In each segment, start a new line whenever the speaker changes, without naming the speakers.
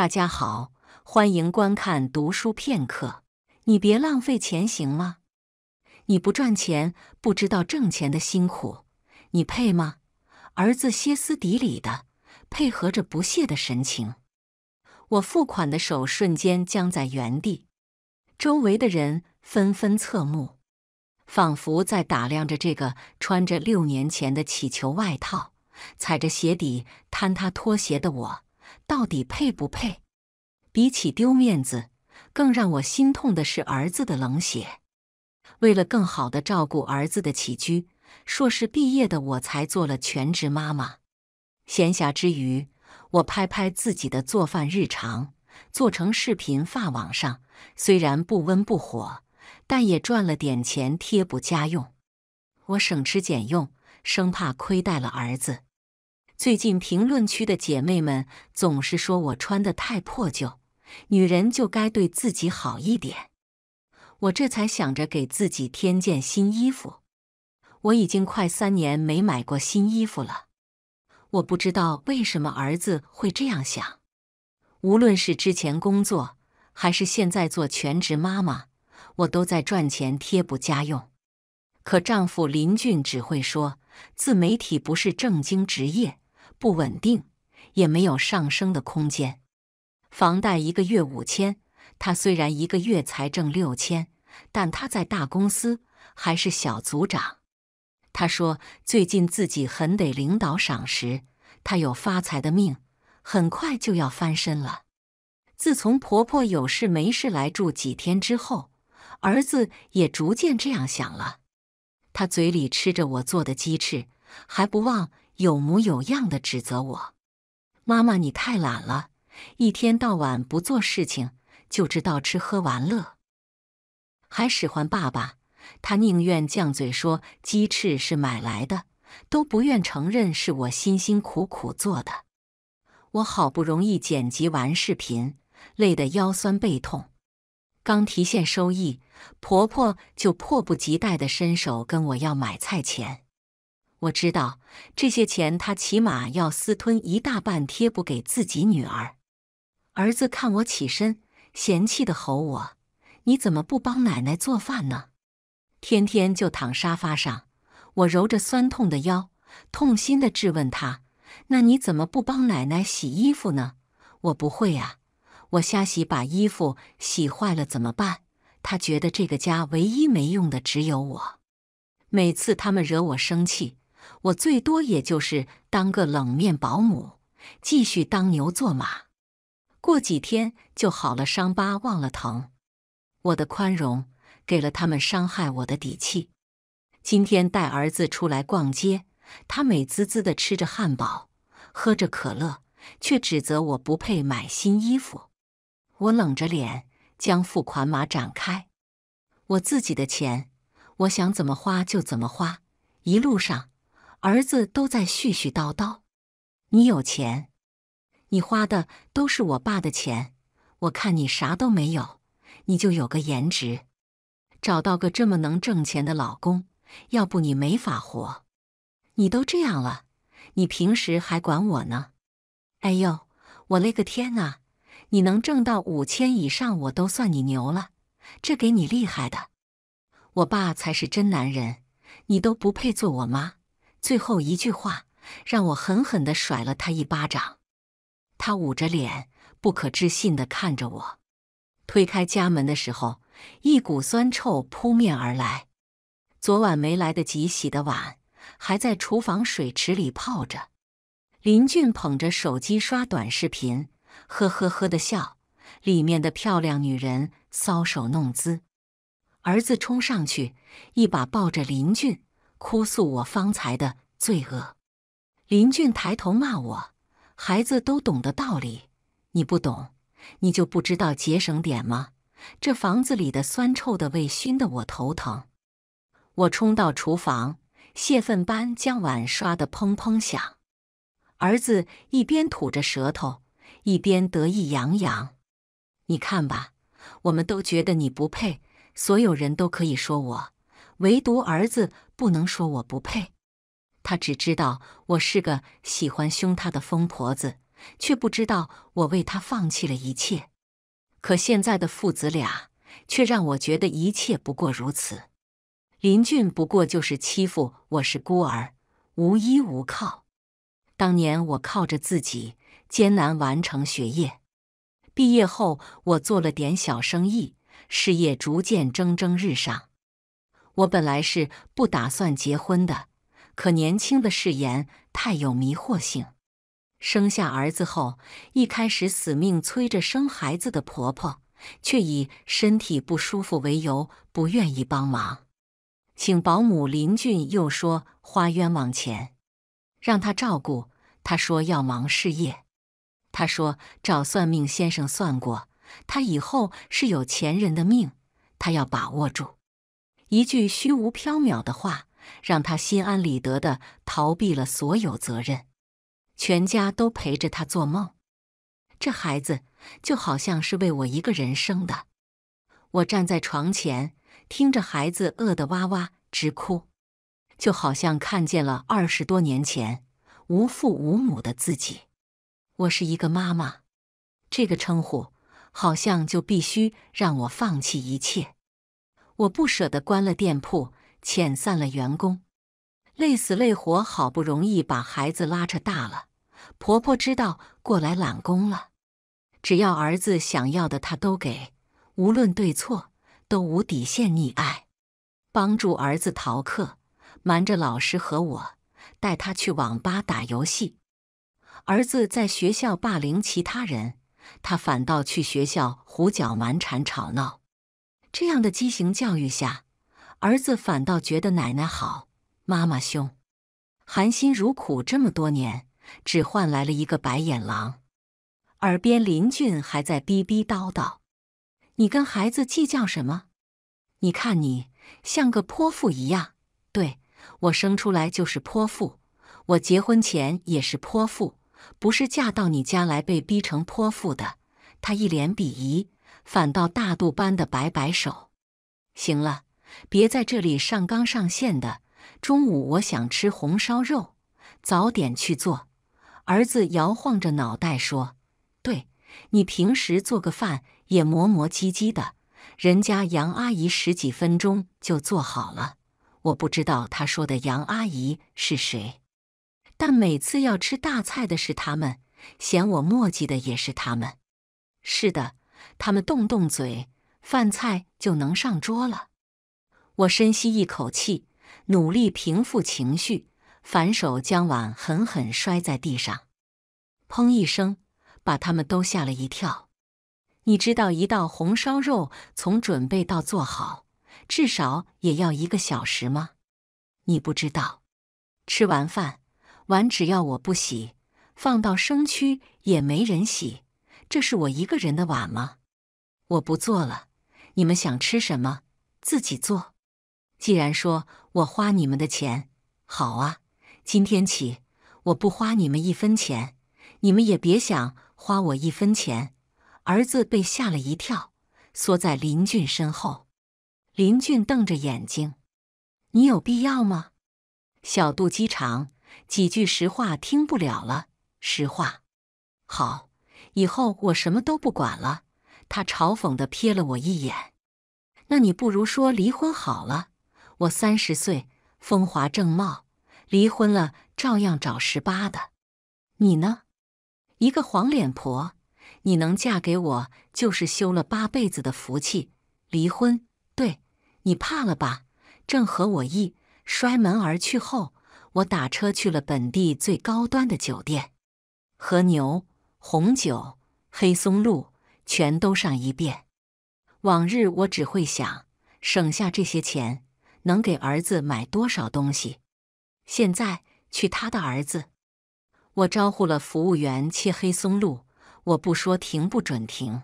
大家好，欢迎观看《读书片刻》。你别浪费钱行吗？你不赚钱不知道挣钱的辛苦，你配吗？儿子歇斯底里的配合着不屑的神情，我付款的手瞬间僵在原地，周围的人纷纷侧目，仿佛在打量着这个穿着六年前的乞求外套、踩着鞋底坍塌拖鞋的我。到底配不配？比起丢面子，更让我心痛的是儿子的冷血。为了更好的照顾儿子的起居，硕士毕业的我才做了全职妈妈。闲暇之余，我拍拍自己的做饭日常，做成视频发网上。虽然不温不火，但也赚了点钱贴补家用。我省吃俭用，生怕亏待了儿子。最近评论区的姐妹们总是说我穿的太破旧，女人就该对自己好一点。我这才想着给自己添件新衣服。我已经快三年没买过新衣服了。我不知道为什么儿子会这样想。无论是之前工作，还是现在做全职妈妈，我都在赚钱贴补家用。可丈夫林俊只会说自媒体不是正经职业。不稳定，也没有上升的空间。房贷一个月五千，他虽然一个月才挣六千，但他在大公司还是小组长。他说最近自己很得领导赏识，他有发财的命，很快就要翻身了。自从婆婆有事没事来住几天之后，儿子也逐渐这样想了。他嘴里吃着我做的鸡翅，还不忘。有模有样的指责我：“妈妈，你太懒了，一天到晚不做事情，就知道吃喝玩乐，还使唤爸爸。他宁愿犟嘴说鸡翅是买来的，都不愿承认是我辛辛苦苦做的。我好不容易剪辑完视频，累得腰酸背痛，刚提现收益，婆婆就迫不及待的伸手跟我要买菜钱。”我知道这些钱，他起码要私吞一大半贴补给自己女儿。儿子看我起身，嫌弃的吼我：“你怎么不帮奶奶做饭呢？天天就躺沙发上。”我揉着酸痛的腰，痛心的质问他：“那你怎么不帮奶奶洗衣服呢？”“我不会啊，我瞎洗，把衣服洗坏了怎么办？”他觉得这个家唯一没用的只有我。每次他们惹我生气。我最多也就是当个冷面保姆，继续当牛做马。过几天就好了，伤疤忘了疼。我的宽容给了他们伤害我的底气。今天带儿子出来逛街，他美滋滋的吃着汉堡，喝着可乐，却指责我不配买新衣服。我冷着脸将付款码展开，我自己的钱，我想怎么花就怎么花。一路上。儿子都在絮絮叨叨：“你有钱，你花的都是我爸的钱。我看你啥都没有，你就有个颜值，找到个这么能挣钱的老公，要不你没法活。你都这样了，你平时还管我呢？哎呦，我勒个天呐！你能挣到五千以上，我都算你牛了。这给你厉害的，我爸才是真男人，你都不配做我妈。”最后一句话让我狠狠的甩了他一巴掌，他捂着脸，不可置信的看着我。推开家门的时候，一股酸臭扑面而来。昨晚没来得及洗的碗还在厨房水池里泡着。林俊捧着手机刷短视频，呵呵呵的笑，里面的漂亮女人搔首弄姿。儿子冲上去，一把抱着林俊。哭诉我方才的罪恶。林俊抬头骂我：“孩子都懂得道理，你不懂，你就不知道节省点吗？”这房子里的酸臭的味熏得我头疼。我冲到厨房，泄愤般将碗刷得砰砰响。儿子一边吐着舌头，一边得意洋洋：“你看吧，我们都觉得你不配，所有人都可以说我，唯独儿子。”不能说我不配，他只知道我是个喜欢凶他的疯婆子，却不知道我为他放弃了一切。可现在的父子俩，却让我觉得一切不过如此。林俊不过就是欺负我是孤儿，无依无靠。当年我靠着自己艰难完成学业，毕业后我做了点小生意，事业逐渐蒸蒸日上。我本来是不打算结婚的，可年轻的誓言太有迷惑性。生下儿子后，一开始死命催着生孩子的婆婆，却以身体不舒服为由不愿意帮忙。请保姆林俊又说花冤枉钱，让她照顾。她说要忙事业。她说找算命先生算过，她以后是有钱人的命，她要把握住。一句虚无缥缈的话，让他心安理得的逃避了所有责任，全家都陪着他做梦。这孩子就好像是为我一个人生的。我站在床前，听着孩子饿得哇哇直哭，就好像看见了二十多年前无父无母的自己。我是一个妈妈，这个称呼好像就必须让我放弃一切。我不舍得关了店铺，遣散了员工，累死累活，好不容易把孩子拉扯大了。婆婆知道过来揽工了，只要儿子想要的她都给，无论对错都无底线溺爱。帮助儿子逃课，瞒着老师和我带他去网吧打游戏。儿子在学校霸凌其他人，他反倒去学校胡搅蛮缠、吵闹。这样的畸形教育下，儿子反倒觉得奶奶好，妈妈凶。含辛茹苦这么多年，只换来了一个白眼狼。耳边林俊还在逼逼叨叨：“你跟孩子计较什么？你看你像个泼妇一样。对我生出来就是泼妇，我结婚前也是泼妇，不是嫁到你家来被逼成泼妇的。”他一脸鄙夷。反倒大度般的摆摆手：“行了，别在这里上纲上线的。中午我想吃红烧肉，早点去做。”儿子摇晃着脑袋说：“对，你平时做个饭也磨磨唧唧的，人家杨阿姨十几分钟就做好了。”我不知道他说的杨阿姨是谁，但每次要吃大菜的是他们，嫌我磨叽的也是他们。是的。他们动动嘴，饭菜就能上桌了。我深吸一口气，努力平复情绪，反手将碗狠狠摔在地上，“砰”一声，把他们都吓了一跳。你知道一道红烧肉从准备到做好，至少也要一个小时吗？你不知道。吃完饭，碗只要我不洗，放到生区也没人洗，这是我一个人的碗吗？我不做了，你们想吃什么自己做。既然说我花你们的钱，好啊，今天起我不花你们一分钱，你们也别想花我一分钱。儿子被吓了一跳，缩在林俊身后。林俊瞪着眼睛：“你有必要吗？小肚鸡肠，几句实话听不了了。实话，好，以后我什么都不管了。”他嘲讽地瞥了我一眼：“那你不如说离婚好了。我三十岁，风华正茂，离婚了照样找十八的。你呢？一个黄脸婆，你能嫁给我，就是修了八辈子的福气。离婚，对你怕了吧？正合我意。”摔门而去后，我打车去了本地最高端的酒店，和牛、红酒、黑松露。全都上一遍。往日我只会想省下这些钱能给儿子买多少东西。现在去他的儿子！我招呼了服务员切黑松露，我不说停不准停。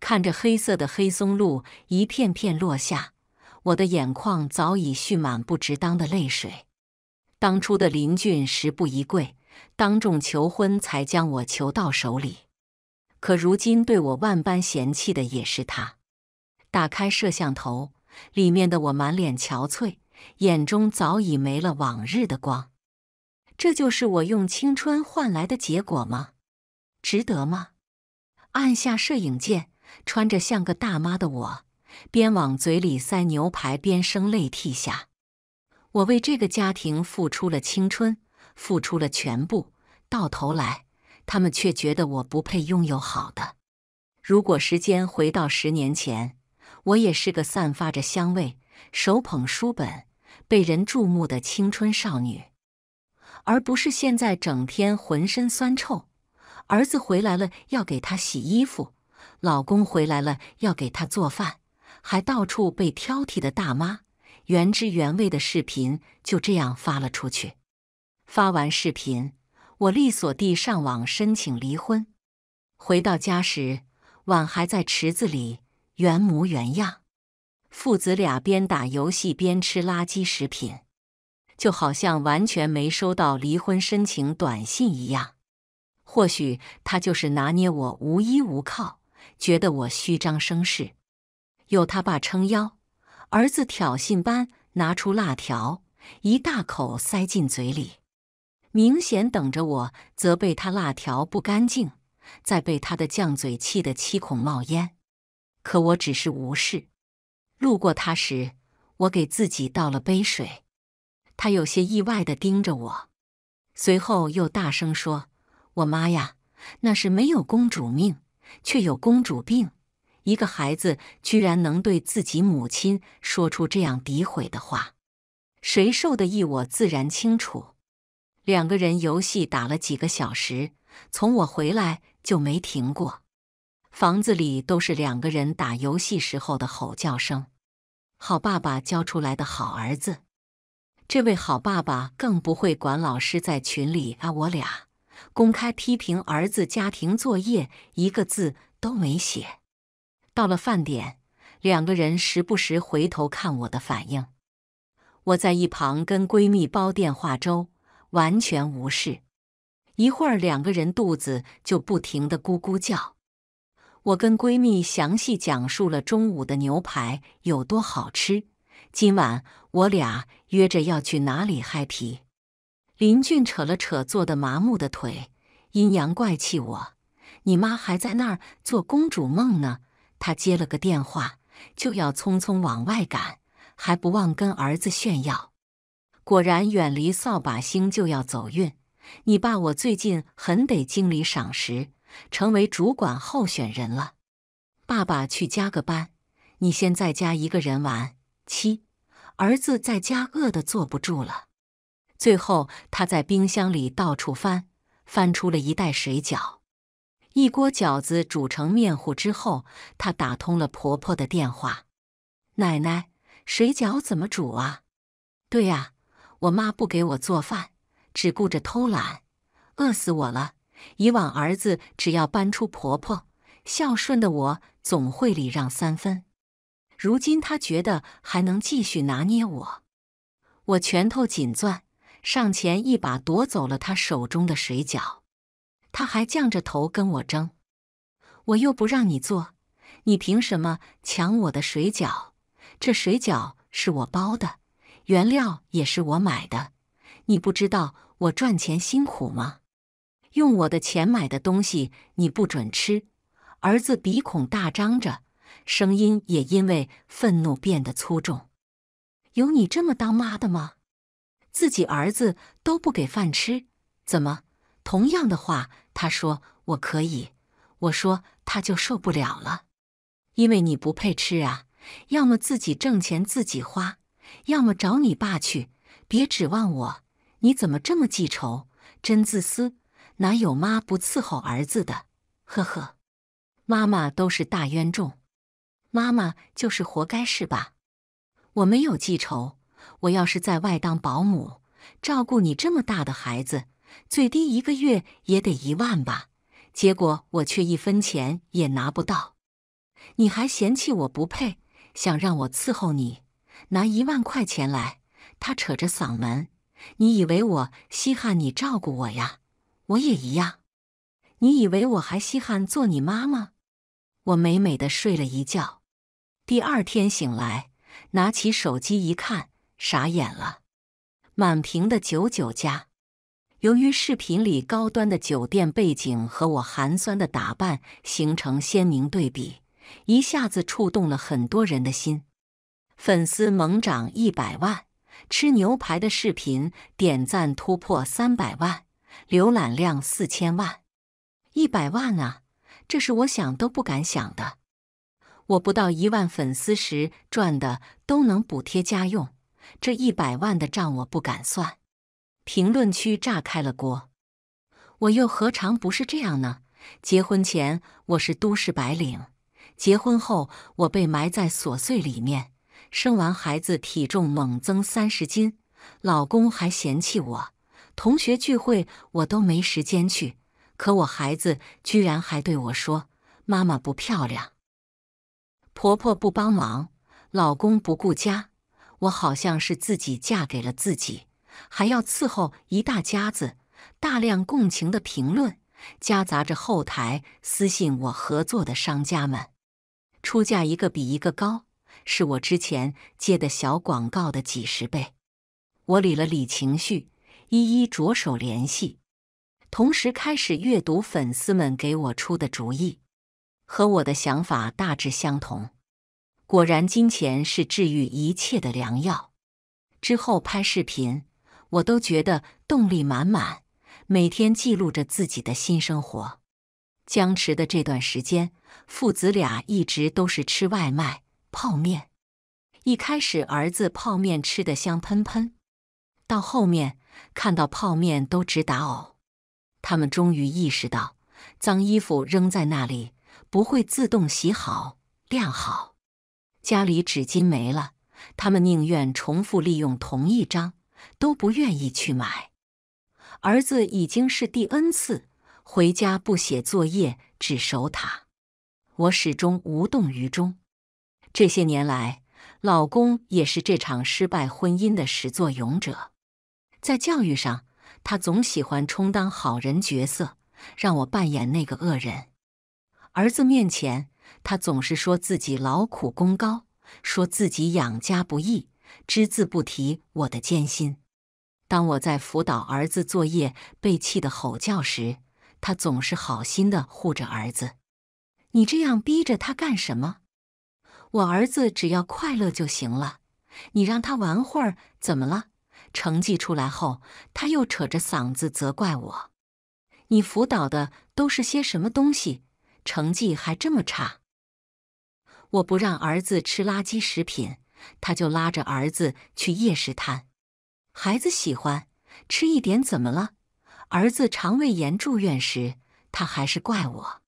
看着黑色的黑松露一片片落下，我的眼眶早已蓄满不值当的泪水。当初的林俊时不一跪，当众求婚才将我求到手里。可如今对我万般嫌弃的也是他。打开摄像头，里面的我满脸憔悴，眼中早已没了往日的光。这就是我用青春换来的结果吗？值得吗？按下摄影键，穿着像个大妈的我，边往嘴里塞牛排边声泪涕下。我为这个家庭付出了青春，付出了全部，到头来……他们却觉得我不配拥有好的。如果时间回到十年前，我也是个散发着香味、手捧书本、被人注目的青春少女，而不是现在整天浑身酸臭。儿子回来了，要给他洗衣服；老公回来了，要给他做饭，还到处被挑剔的大妈。原汁原味的视频就这样发了出去。发完视频。我利索地上网申请离婚，回到家时，碗还在池子里，原模原样。父子俩边打游戏边吃垃圾食品，就好像完全没收到离婚申请短信一样。或许他就是拿捏我无依无靠，觉得我虚张声势。有他爸撑腰，儿子挑衅般拿出辣条，一大口塞进嘴里。明显等着我责备他辣条不干净，再被他的犟嘴气得七孔冒烟。可我只是无视，路过他时，我给自己倒了杯水。他有些意外地盯着我，随后又大声说：“我妈呀，那是没有公主命，却有公主病。一个孩子居然能对自己母亲说出这样诋毁的话，谁受的益？我自然清楚。”两个人游戏打了几个小时，从我回来就没停过。房子里都是两个人打游戏时候的吼叫声。好爸爸教出来的好儿子，这位好爸爸更不会管老师在群里啊我俩公开批评儿子家庭作业一个字都没写。到了饭点，两个人时不时回头看我的反应。我在一旁跟闺蜜煲电话粥。完全无视，一会儿两个人肚子就不停的咕咕叫。我跟闺蜜详细讲述了中午的牛排有多好吃，今晚我俩约着要去哪里嗨皮。林俊扯了扯坐的麻木的腿，阴阳怪气：“我，你妈还在那儿做公主梦呢。”他接了个电话，就要匆匆往外赶，还不忘跟儿子炫耀。果然远离扫把星就要走运。你爸我最近很得经理赏识，成为主管候选人了。爸爸去加个班，你先在家一个人玩。七儿子在家饿得坐不住了。最后他在冰箱里到处翻，翻出了一袋水饺。一锅饺子煮成面糊之后，他打通了婆婆的电话：“奶奶，水饺怎么煮啊？”“对啊。”我妈不给我做饭，只顾着偷懒，饿死我了。以往儿子只要搬出婆婆，孝顺的我总会礼让三分。如今他觉得还能继续拿捏我，我拳头紧攥，上前一把夺走了他手中的水饺。他还犟着头跟我争，我又不让你做，你凭什么抢我的水饺？这水饺是我包的。原料也是我买的，你不知道我赚钱辛苦吗？用我的钱买的东西你不准吃。儿子鼻孔大张着，声音也因为愤怒变得粗重。有你这么当妈的吗？自己儿子都不给饭吃，怎么？同样的话，他说我可以，我说他就受不了了，因为你不配吃啊。要么自己挣钱自己花。要么找你爸去，别指望我。你怎么这么记仇？真自私！哪有妈不伺候儿子的？呵呵，妈妈都是大冤种，妈妈就是活该是吧？我没有记仇。我要是在外当保姆，照顾你这么大的孩子，最低一个月也得一万吧？结果我却一分钱也拿不到，你还嫌弃我不配，想让我伺候你。拿一万块钱来，他扯着嗓门。你以为我稀罕你照顾我呀？我也一样。你以为我还稀罕做你妈吗？我美美的睡了一觉，第二天醒来，拿起手机一看，傻眼了，满屏的九九加。由于视频里高端的酒店背景和我寒酸的打扮形成鲜明对比，一下子触动了很多人的心。粉丝猛涨一百万，吃牛排的视频点赞突破三百万，浏览量四千万。一百万啊！这是我想都不敢想的。我不到一万粉丝时赚的都能补贴家用，这一百万的账我不敢算。评论区炸开了锅。我又何尝不是这样呢？结婚前我是都市白领，结婚后我被埋在琐碎里面。生完孩子体重猛增三十斤，老公还嫌弃我，同学聚会我都没时间去，可我孩子居然还对我说：“妈妈不漂亮。”婆婆不帮忙，老公不顾家，我好像是自己嫁给了自己，还要伺候一大家子。大量共情的评论，夹杂着后台私信我合作的商家们，出价一个比一个高。是我之前接的小广告的几十倍。我理了理情绪，一一着手联系，同时开始阅读粉丝们给我出的主意，和我的想法大致相同。果然，金钱是治愈一切的良药。之后拍视频，我都觉得动力满满，每天记录着自己的新生活。僵持的这段时间，父子俩一直都是吃外卖。泡面，一开始儿子泡面吃的香喷喷，到后面看到泡面都直打呕。他们终于意识到，脏衣服扔在那里不会自动洗好晾好。家里纸巾没了，他们宁愿重复利用同一张，都不愿意去买。儿子已经是第 n 次回家不写作业只守塔，我始终无动于衷。这些年来，老公也是这场失败婚姻的始作俑者。在教育上，他总喜欢充当好人角色，让我扮演那个恶人。儿子面前，他总是说自己劳苦功高，说自己养家不易，只字不提我的艰辛。当我在辅导儿子作业被气得吼叫时，他总是好心的护着儿子：“你这样逼着他干什么？”我儿子只要快乐就行了，你让他玩会儿怎么了？成绩出来后，他又扯着嗓子责怪我。你辅导的都是些什么东西？成绩还这么差！我不让儿子吃垃圾食品，他就拉着儿子去夜市摊，孩子喜欢吃一点怎么了？儿子肠胃炎住院时，他还是怪我，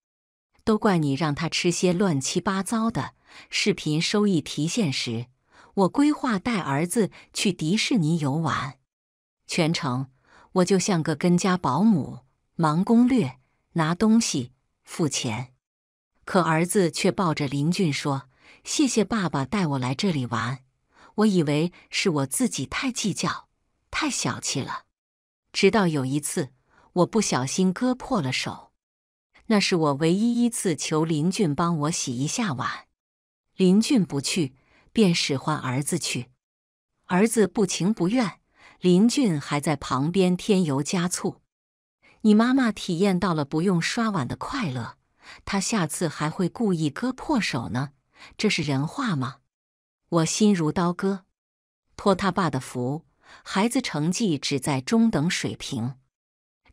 都怪你让他吃些乱七八糟的。视频收益提现时，我规划带儿子去迪士尼游玩。全程我就像个跟家保姆，忙攻略、拿东西、付钱。可儿子却抱着林俊说：“谢谢爸爸带我来这里玩。”我以为是我自己太计较、太小气了。直到有一次，我不小心割破了手，那是我唯一一次求林俊帮我洗一下碗。林俊不去，便使唤儿子去。儿子不情不愿，林俊还在旁边添油加醋：“你妈妈体验到了不用刷碗的快乐，她下次还会故意割破手呢，这是人话吗？”我心如刀割。托他爸的福，孩子成绩只在中等水平，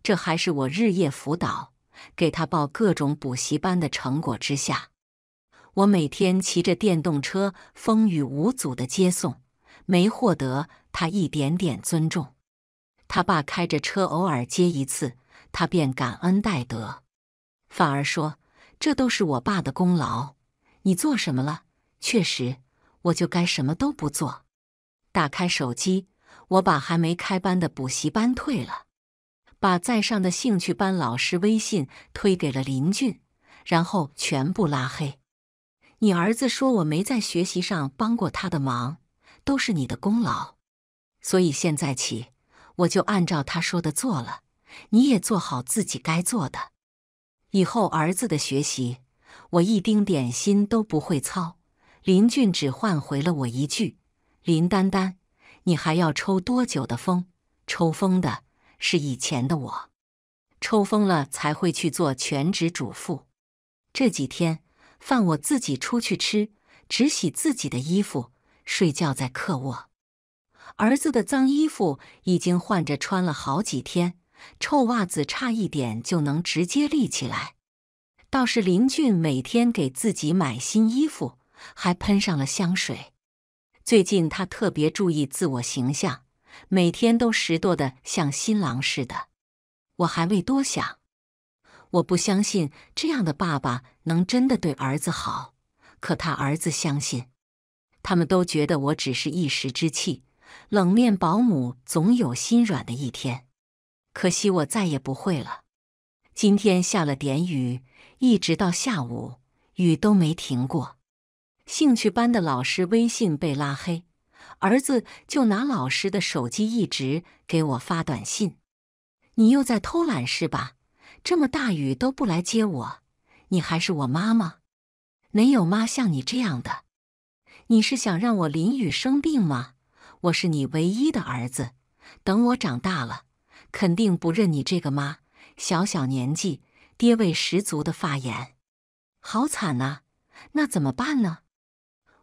这还是我日夜辅导，给他报各种补习班的成果之下。我每天骑着电动车风雨无阻的接送，没获得他一点点尊重。他爸开着车偶尔接一次，他便感恩戴德，反而说：“这都是我爸的功劳，你做什么了？确实，我就该什么都不做。”打开手机，我把还没开班的补习班退了，把在上的兴趣班老师微信推给了林俊，然后全部拉黑。你儿子说我没在学习上帮过他的忙，都是你的功劳。所以现在起，我就按照他说的做了。你也做好自己该做的。以后儿子的学习，我一丁点心都不会操。林俊只换回了我一句：“林丹丹，你还要抽多久的风？抽风的是以前的我，抽风了才会去做全职主妇。这几天。”饭我自己出去吃，只洗自己的衣服，睡觉在客卧。儿子的脏衣服已经换着穿了好几天，臭袜子差一点就能直接立起来。倒是林俊每天给自己买新衣服，还喷上了香水。最近他特别注意自我形象，每天都拾掇的像新郎似的。我还未多想。我不相信这样的爸爸能真的对儿子好，可他儿子相信。他们都觉得我只是一时之气，冷面保姆总有心软的一天。可惜我再也不会了。今天下了点雨，一直到下午雨都没停过。兴趣班的老师微信被拉黑，儿子就拿老师的手机一直给我发短信：“你又在偷懒是吧？”这么大雨都不来接我，你还是我妈吗？没有妈像你这样的，你是想让我淋雨生病吗？我是你唯一的儿子，等我长大了，肯定不认你这个妈。小小年纪，爹味十足的发言，好惨啊！那怎么办呢？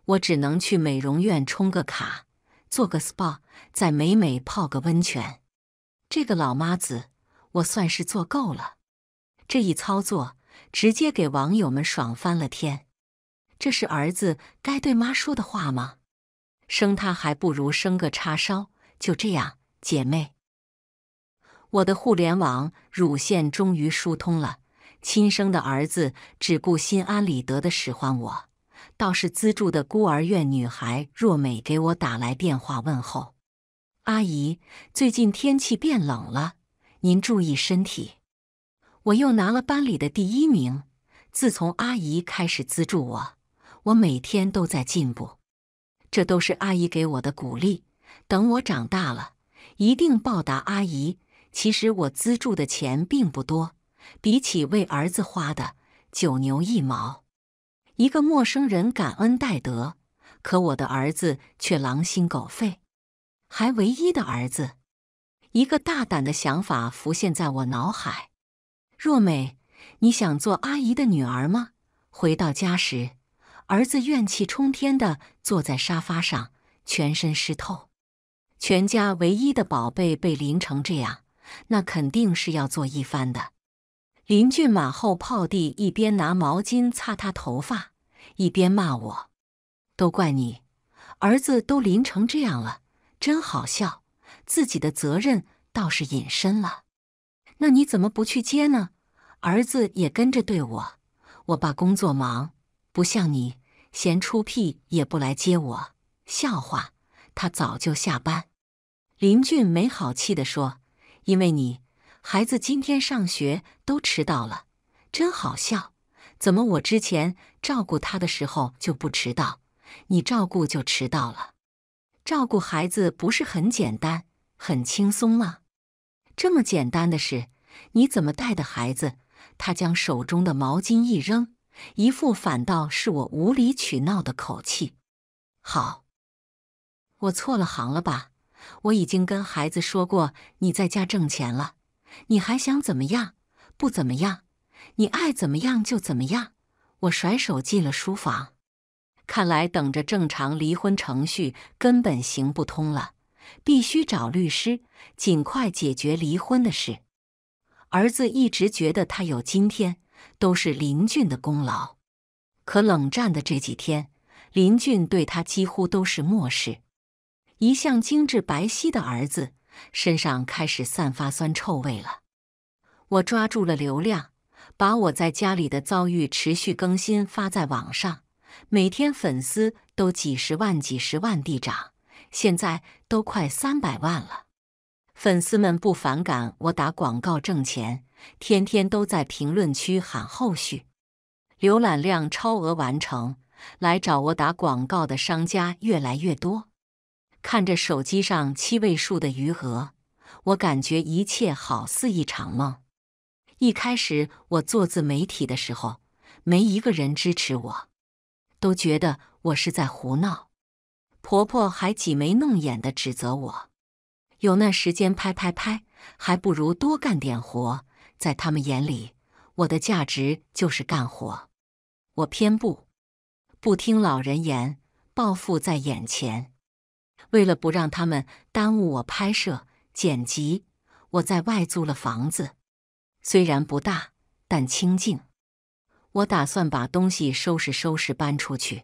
我只能去美容院充个卡，做个 SPA，再美美泡个温泉。这个老妈子，我算是做够了。这一操作直接给网友们爽翻了天，这是儿子该对妈说的话吗？生他还不如生个叉烧！就这样，姐妹，我的互联网乳腺终于疏通了。亲生的儿子只顾心安理得的使唤我，倒是资助的孤儿院女孩若美给我打来电话问候：“阿姨，最近天气变冷了，您注意身体。”我又拿了班里的第一名。自从阿姨开始资助我，我每天都在进步。这都是阿姨给我的鼓励。等我长大了一定报答阿姨。其实我资助的钱并不多，比起为儿子花的九牛一毛。一个陌生人感恩戴德，可我的儿子却狼心狗肺，还唯一的儿子。一个大胆的想法浮现在我脑海。若美，你想做阿姨的女儿吗？回到家时，儿子怨气冲天地坐在沙发上，全身湿透。全家唯一的宝贝被淋成这样，那肯定是要做一番的。邻居马后炮地一边拿毛巾擦他头发，一边骂我：“都怪你，儿子都淋成这样了，真好笑。自己的责任倒是隐身了。那你怎么不去接呢？”儿子也跟着对我，我爸工作忙，不像你闲出屁也不来接我，笑话他早就下班。林俊没好气的说：“因为你孩子今天上学都迟到了，真好笑。怎么我之前照顾他的时候就不迟到，你照顾就迟到了？照顾孩子不是很简单、很轻松吗？这么简单的事，你怎么带的孩子？”他将手中的毛巾一扔，一副反倒是我无理取闹的口气。好，我错了行了吧？我已经跟孩子说过你在家挣钱了，你还想怎么样？不怎么样？你爱怎么样就怎么样。我甩手进了书房。看来等着正常离婚程序根本行不通了，必须找律师，尽快解决离婚的事。儿子一直觉得他有今天都是林俊的功劳，可冷战的这几天，林俊对他几乎都是漠视。一向精致白皙的儿子身上开始散发酸臭味了。我抓住了流量，把我在家里的遭遇持续更新发在网上，每天粉丝都几十万、几十万地涨，现在都快三百万了。粉丝们不反感我打广告挣钱，天天都在评论区喊后续，浏览量超额完成，来找我打广告的商家越来越多。看着手机上七位数的余额，我感觉一切好似一场梦。一开始我做自媒体的时候，没一个人支持我，都觉得我是在胡闹，婆婆还挤眉弄眼的指责我。有那时间拍拍拍，还不如多干点活。在他们眼里，我的价值就是干活。我偏不，不听老人言，暴富在眼前。为了不让他们耽误我拍摄剪辑，我在外租了房子，虽然不大，但清静。我打算把东西收拾收拾搬出去。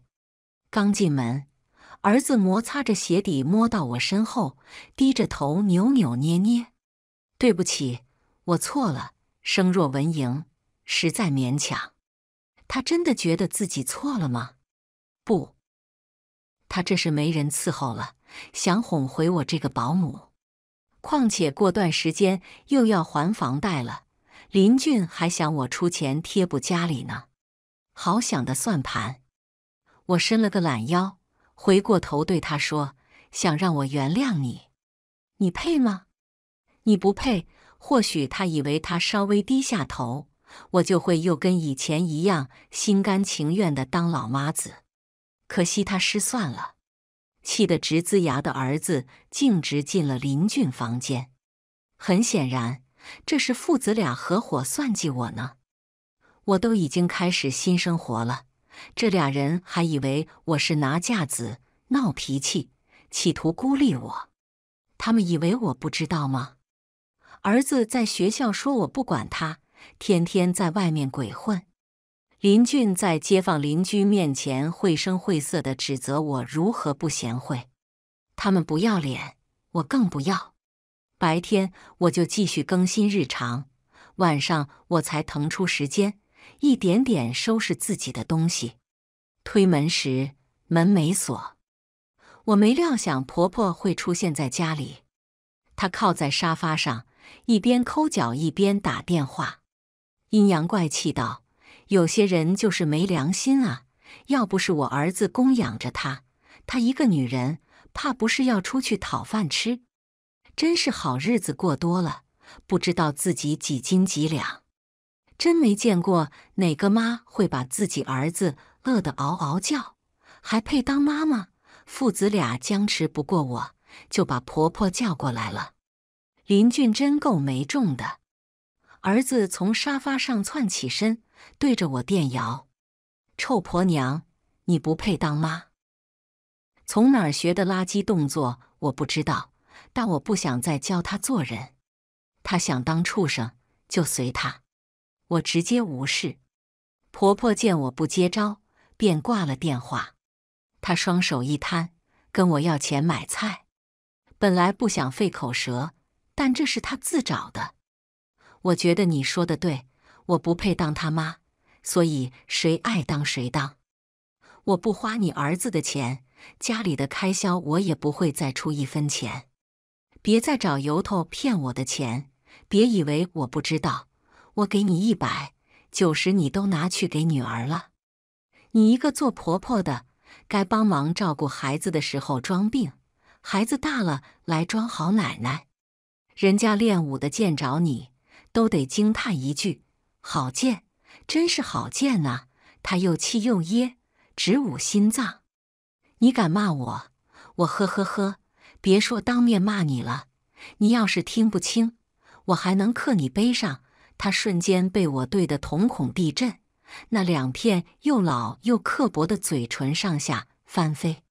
刚进门。儿子摩擦着鞋底，摸到我身后，低着头，扭扭捏捏：“对不起，我错了。”声若蚊蝇，实在勉强。他真的觉得自己错了吗？不，他这是没人伺候了，想哄回我这个保姆。况且过段时间又要还房贷了，林俊还想我出钱贴补家里呢，好想的算盘。我伸了个懒腰。回过头对他说：“想让我原谅你，你配吗？你不配。或许他以为他稍微低下头，我就会又跟以前一样心甘情愿的当老妈子。可惜他失算了，气得直呲牙的儿子径直进了林俊房间。很显然，这是父子俩合伙算计我呢。我都已经开始新生活了。”这俩人还以为我是拿架子闹脾气，企图孤立我。他们以为我不知道吗？儿子在学校说我不管他，天天在外面鬼混。林俊在街坊邻居面前绘声绘色的指责我如何不贤惠。他们不要脸，我更不要。白天我就继续更新日常，晚上我才腾出时间。一点点收拾自己的东西，推门时门没锁，我没料想婆婆会出现在家里。她靠在沙发上，一边抠脚一边打电话，阴阳怪气道：“有些人就是没良心啊！要不是我儿子供养着她，她一个女人怕不是要出去讨饭吃。真是好日子过多了，不知道自己几斤几两。”真没见过哪个妈会把自己儿子饿得嗷嗷叫，还配当妈妈？父子俩僵持不过，我就把婆婆叫过来了。林俊真够没种的！儿子从沙发上窜起身，对着我电摇：“臭婆娘，你不配当妈！从哪儿学的垃圾动作？我不知道，但我不想再教他做人。他想当畜生，就随他。”我直接无视婆婆，见我不接招，便挂了电话。她双手一摊，跟我要钱买菜。本来不想费口舌，但这是她自找的。我觉得你说的对，我不配当他妈，所以谁爱当谁当。我不花你儿子的钱，家里的开销我也不会再出一分钱。别再找由头骗我的钱，别以为我不知道。我给你一百九十，你都拿去给女儿了。你一个做婆婆的，该帮忙照顾孩子的时候装病，孩子大了来装好奶奶。人家练武的见着你，都得惊叹一句：“好贱，真是好贱啊！”他又气又噎，直捂心脏。你敢骂我？我呵呵呵。别说当面骂你了，你要是听不清，我还能刻你背上。他瞬间被我怼得瞳孔地震，那两片又老又刻薄的嘴唇上下翻飞。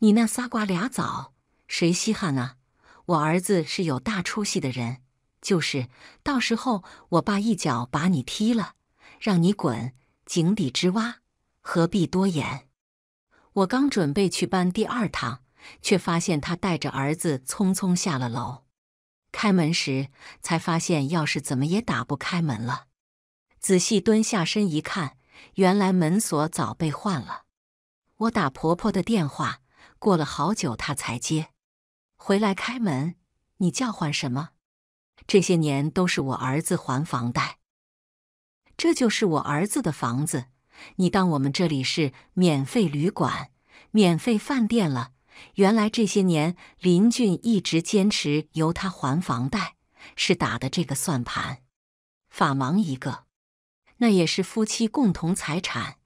你那仨瓜俩枣，谁稀罕啊？我儿子是有大出息的人，就是到时候我爸一脚把你踢了，让你滚。井底之蛙，何必多言？我刚准备去搬第二趟，却发现他带着儿子匆匆下了楼。开门时才发现钥匙怎么也打不开门了。仔细蹲下身一看，原来门锁早被换了。我打婆婆的电话，过了好久她才接。回来开门，你叫唤什么？这些年都是我儿子还房贷。这就是我儿子的房子，你当我们这里是免费旅馆、免费饭店了？原来这些年，林俊一直坚持由他还房贷，是打的这个算盘。法盲一个，那也是夫妻共同财产，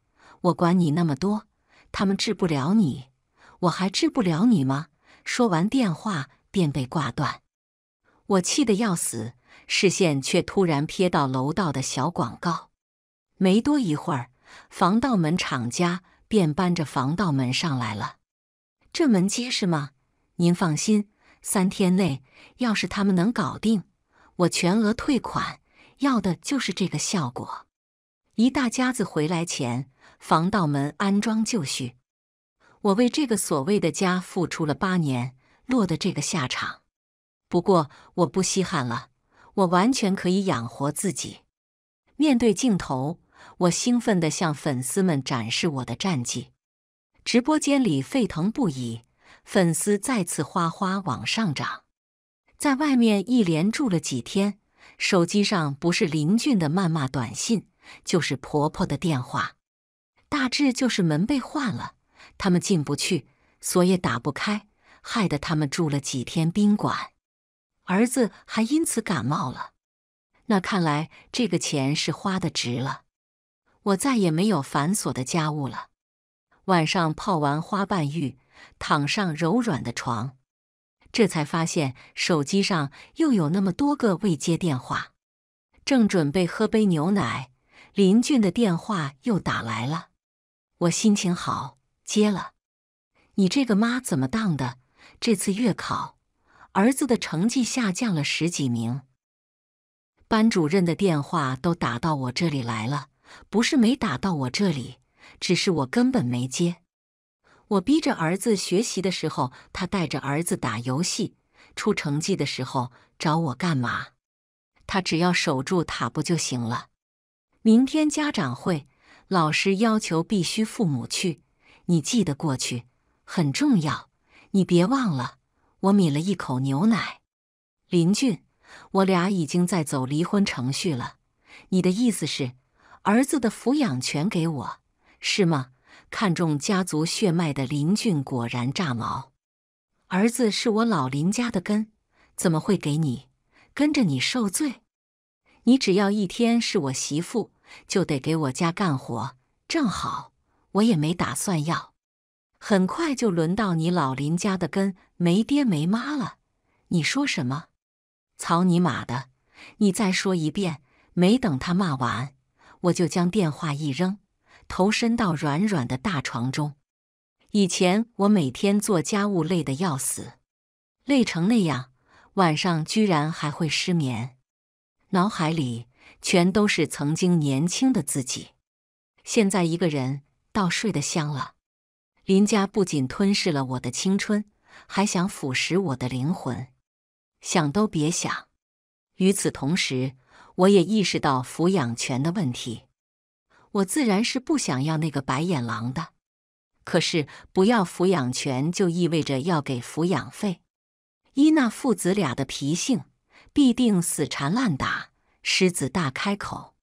我管你那么多，他们治不了你，我还治不了你吗？说完，电话便被挂断。我气得要死，视线却突然瞥到楼道的小广告。没多一会儿，防盗门厂家便搬着防盗门上来了。这门结实吗？您放心，三天内要是他们能搞定，我全额退款。要的就是这个效果。一大家子回来前，防盗门安装就绪。我为这个所谓的家付出了八年，落得这个下场。不过我不稀罕了，我完全可以养活自己。面对镜头，我兴奋地向粉丝们展示我的战绩。直播间里沸腾不已，粉丝再次哗哗往上涨。在外面一连住了几天，手机上不是林俊的谩骂短信，就是婆婆的电话。大致就是门被换了，他们进不去，锁也打不开，害得他们住了几天宾馆，儿子还因此感冒了。那看来这个钱是花的值了，我再也没有繁琐的家务了。晚上泡完花瓣浴，躺上柔软的床，这才发现手机上又有那么多个未接电话。正准备喝杯牛奶，林俊的电话又打来了。我心情好，接了。你这个妈怎么当的？这次月考，儿子的成绩下降了十几名，班主任的电话都打到我这里来了，不是没打到我这里。只是我根本没接。我逼着儿子学习的时候，他带着儿子打游戏；出成绩的时候找我干嘛？他只要守住塔不就行了？明天家长会，老师要求必须父母去，你记得过去，很重要。你别忘了。我抿了一口牛奶。林俊，我俩已经在走离婚程序了。你的意思是，儿子的抚养权给我？是吗？看中家族血脉的林俊果然炸毛。儿子是我老林家的根，怎么会给你？跟着你受罪？你只要一天是我媳妇，就得给我家干活。正好我也没打算要。很快就轮到你老林家的根没爹没妈了。你说什么？草你妈的！你再说一遍！没等他骂完，我就将电话一扔。头伸到软软的大床中。以前我每天做家务累得要死，累成那样，晚上居然还会失眠，脑海里全都是曾经年轻的自己。现在一个人倒睡得香了。林家不仅吞噬了我的青春，还想腐蚀我的灵魂，想都别想。与此同时，我也意识到抚养权的问题。我自然是不想要那个白眼狼的，可是不要抚养权就意味着要给抚养费。伊娜父子俩的脾性必定死缠烂打，狮子大开口。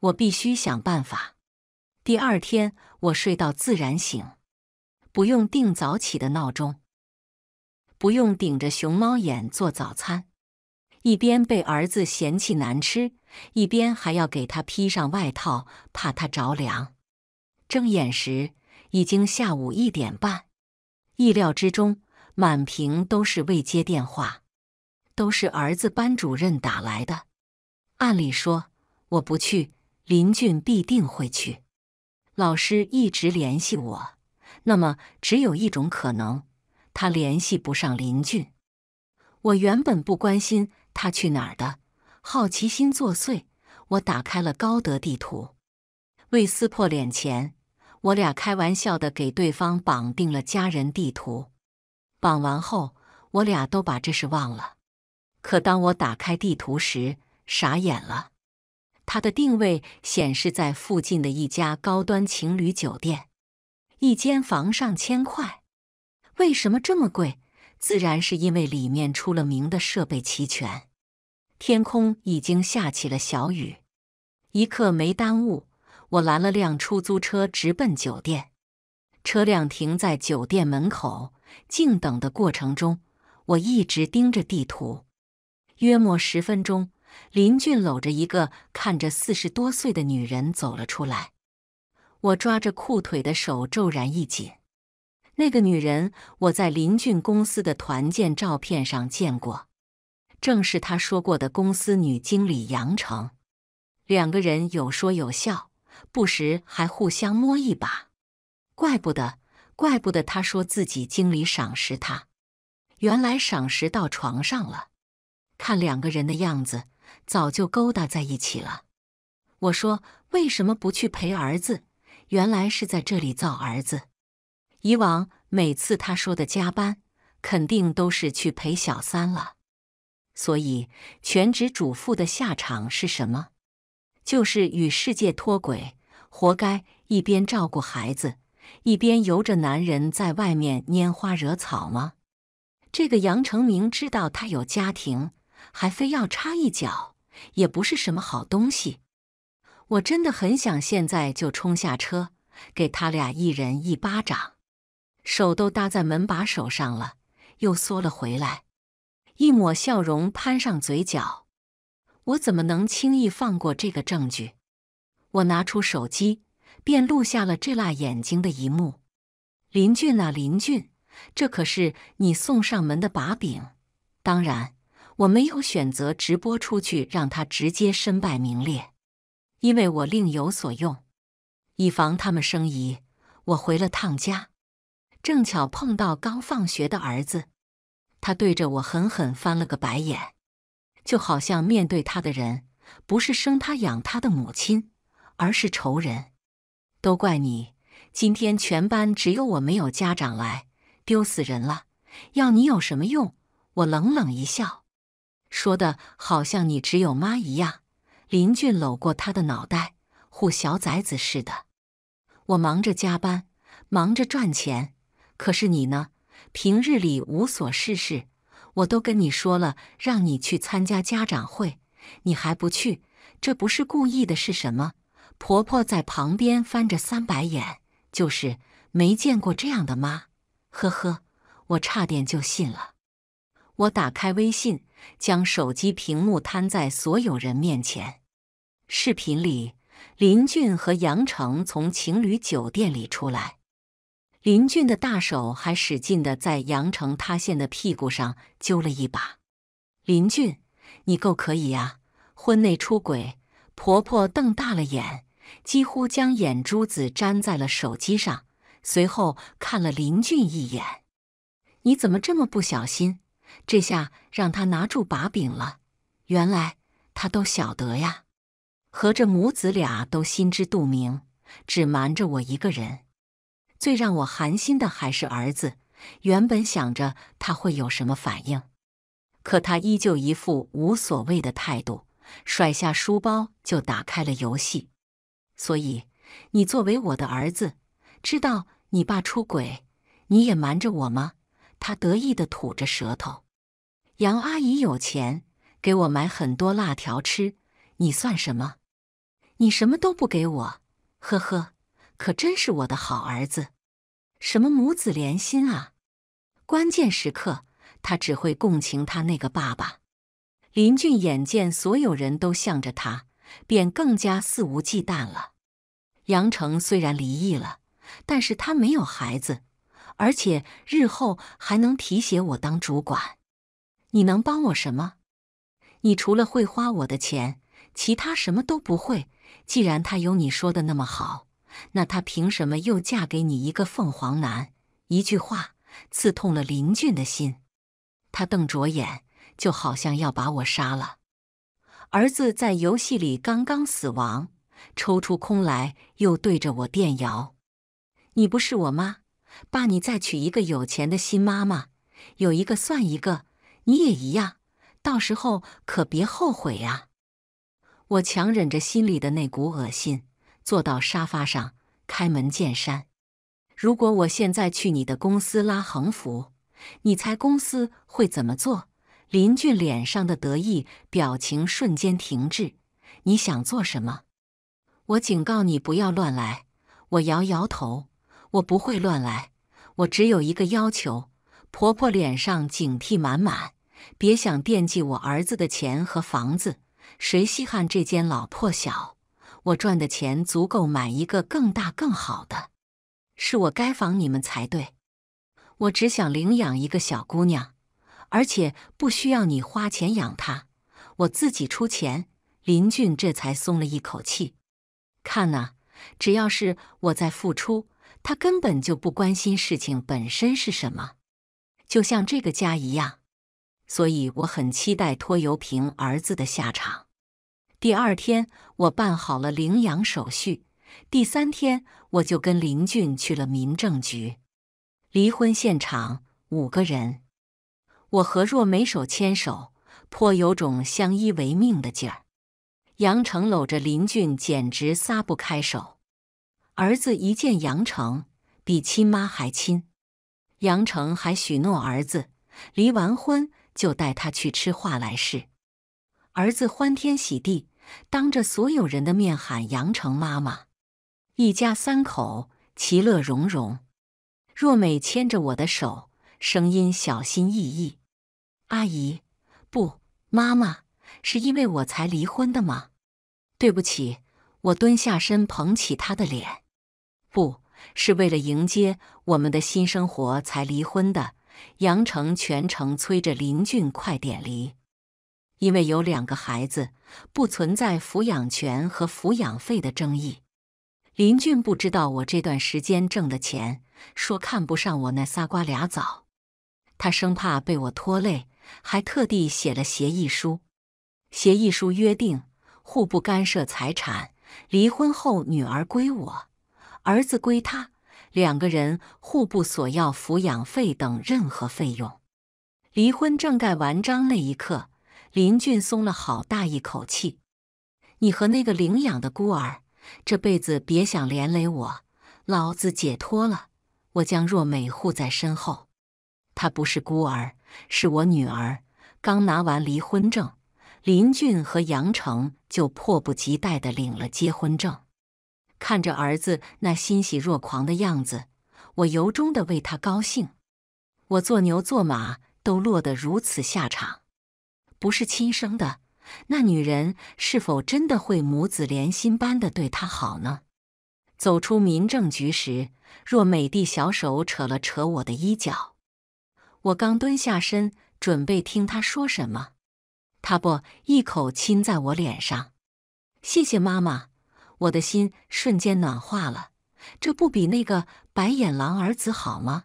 我必须想办法。第二天我睡到自然醒，不用定早起的闹钟，不用顶着熊猫眼做早餐，一边被儿子嫌弃难吃。一边还要给他披上外套，怕他着凉。睁眼时已经下午一点半，意料之中，满屏都是未接电话，都是儿子班主任打来的。按理说我不去，林俊必定会去。老师一直联系我，那么只有一种可能，他联系不上林俊。我原本不关心他去哪儿的。好奇心作祟，我打开了高德地图。为撕破脸前，我俩开玩笑的给对方绑定了家人地图。绑完后，我俩都把这事忘了。可当我打开地图时，傻眼了，他的定位显示在附近的一家高端情侣酒店，一间房上千块。为什么这么贵？自然是因为里面出了名的设备齐全。天空已经下起了小雨，一刻没耽误，我拦了辆出租车直奔酒店。车辆停在酒店门口，静等的过程中，我一直盯着地图。约莫十分钟，林俊搂着一个看着四十多岁的女人走了出来。我抓着裤腿的手骤然一紧，那个女人我在林俊公司的团建照片上见过。正是他说过的公司女经理杨成，两个人有说有笑，不时还互相摸一把。怪不得，怪不得他说自己经理赏识他，原来赏识到床上了。看两个人的样子，早就勾搭在一起了。我说为什么不去陪儿子？原来是在这里造儿子。以往每次他说的加班，肯定都是去陪小三了。所以，全职主妇的下场是什么？就是与世界脱轨，活该！一边照顾孩子，一边由着男人在外面拈花惹草吗？这个杨成明知道他有家庭，还非要插一脚，也不是什么好东西。我真的很想现在就冲下车，给他俩一人一巴掌。手都搭在门把手上了，又缩了回来。一抹笑容攀上嘴角，我怎么能轻易放过这个证据？我拿出手机，便录下了这辣眼睛的一幕。林俊啊，林俊，这可是你送上门的把柄。当然，我没有选择直播出去，让他直接身败名裂，因为我另有所用。以防他们生疑，我回了趟家，正巧碰到刚放学的儿子。他对着我狠狠翻了个白眼，就好像面对他的人不是生他养他的母亲，而是仇人。都怪你，今天全班只有我没有家长来，丢死人了！要你有什么用？我冷冷一笑，说的好像你只有妈一样。林俊搂过他的脑袋，护小崽子似的。我忙着加班，忙着赚钱，可是你呢？平日里无所事事，我都跟你说了，让你去参加家长会，你还不去，这不是故意的，是什么？婆婆在旁边翻着三白眼，就是没见过这样的妈，呵呵，我差点就信了。我打开微信，将手机屏幕摊在所有人面前，视频里林俊和杨成从情侣酒店里出来。林俊的大手还使劲的在杨成塌陷的屁股上揪了一把。林俊，你够可以呀！婚内出轨，婆婆瞪大了眼，几乎将眼珠子粘在了手机上，随后看了林俊一眼：“你怎么这么不小心？这下让他拿住把柄了。原来他都晓得呀，合着母子俩都心知肚明，只瞒着我一个人。”最让我寒心的还是儿子。原本想着他会有什么反应，可他依旧一副无所谓的态度，甩下书包就打开了游戏。所以，你作为我的儿子，知道你爸出轨，你也瞒着我吗？他得意地吐着舌头。杨阿姨有钱，给我买很多辣条吃，你算什么？你什么都不给我，呵呵，可真是我的好儿子。什么母子连心啊！关键时刻，他只会共情他那个爸爸。林俊眼见所有人都向着他，便更加肆无忌惮了。杨成虽然离异了，但是他没有孩子，而且日后还能提携我当主管。你能帮我什么？你除了会花我的钱，其他什么都不会。既然他有你说的那么好。那她凭什么又嫁给你一个凤凰男？一句话刺痛了林俊的心，他瞪着眼，就好像要把我杀了。儿子在游戏里刚刚死亡，抽出空来又对着我电摇。你不是我妈，爸，你再娶一个有钱的新妈妈，有一个算一个，你也一样。到时候可别后悔呀！我强忍着心里的那股恶心。坐到沙发上，开门见山。如果我现在去你的公司拉横幅，你猜公司会怎么做？林俊脸上的得意表情瞬间停滞。你想做什么？我警告你不要乱来！我摇摇头，我不会乱来。我只有一个要求。婆婆脸上警惕满满，别想惦记我儿子的钱和房子。谁稀罕这间老破小？我赚的钱足够买一个更大更好的，是我该防你们才对。我只想领养一个小姑娘，而且不需要你花钱养她，我自己出钱。林俊这才松了一口气。看呐，只要是我在付出，他根本就不关心事情本身是什么，就像这个家一样。所以我很期待拖油瓶儿子的下场。第二天，我办好了领养手续。第三天，我就跟林俊去了民政局。离婚现场五个人，我和若梅手牵手，颇有种相依为命的劲儿。杨成搂着林俊，简直撒不开手。儿子一见杨成，比亲妈还亲。杨成还许诺儿子，离完婚就带他去吃华莱士。儿子欢天喜地。当着所有人的面喊杨成妈妈，一家三口其乐融融。若美牵着我的手，声音小心翼翼：“阿姨，不，妈妈是因为我才离婚的吗？”对不起，我蹲下身捧起她的脸，不是为了迎接我们的新生活才离婚的。杨成全程催着林俊快点离。因为有两个孩子，不存在抚养权和抚养费的争议。林俊不知道我这段时间挣的钱，说看不上我那仨瓜俩枣。他生怕被我拖累，还特地写了协议书。协议书约定，互不干涉财产，离婚后女儿归我，儿子归他，两个人互不索要抚养费等任何费用。离婚证盖完章那一刻。林俊松了好大一口气：“你和那个领养的孤儿这辈子别想连累我，老子解脱了。我将若美护在身后，她不是孤儿，是我女儿。刚拿完离婚证，林俊和杨成就迫不及待的领了结婚证。看着儿子那欣喜若狂的样子，我由衷的为他高兴。我做牛做马都落得如此下场。”不是亲生的，那女人是否真的会母子连心般的对她好呢？走出民政局时，若美帝小手扯了扯我的衣角，我刚蹲下身准备听她说什么，她不一口亲在我脸上。谢谢妈妈，我的心瞬间暖化了，这不比那个白眼狼儿子好吗？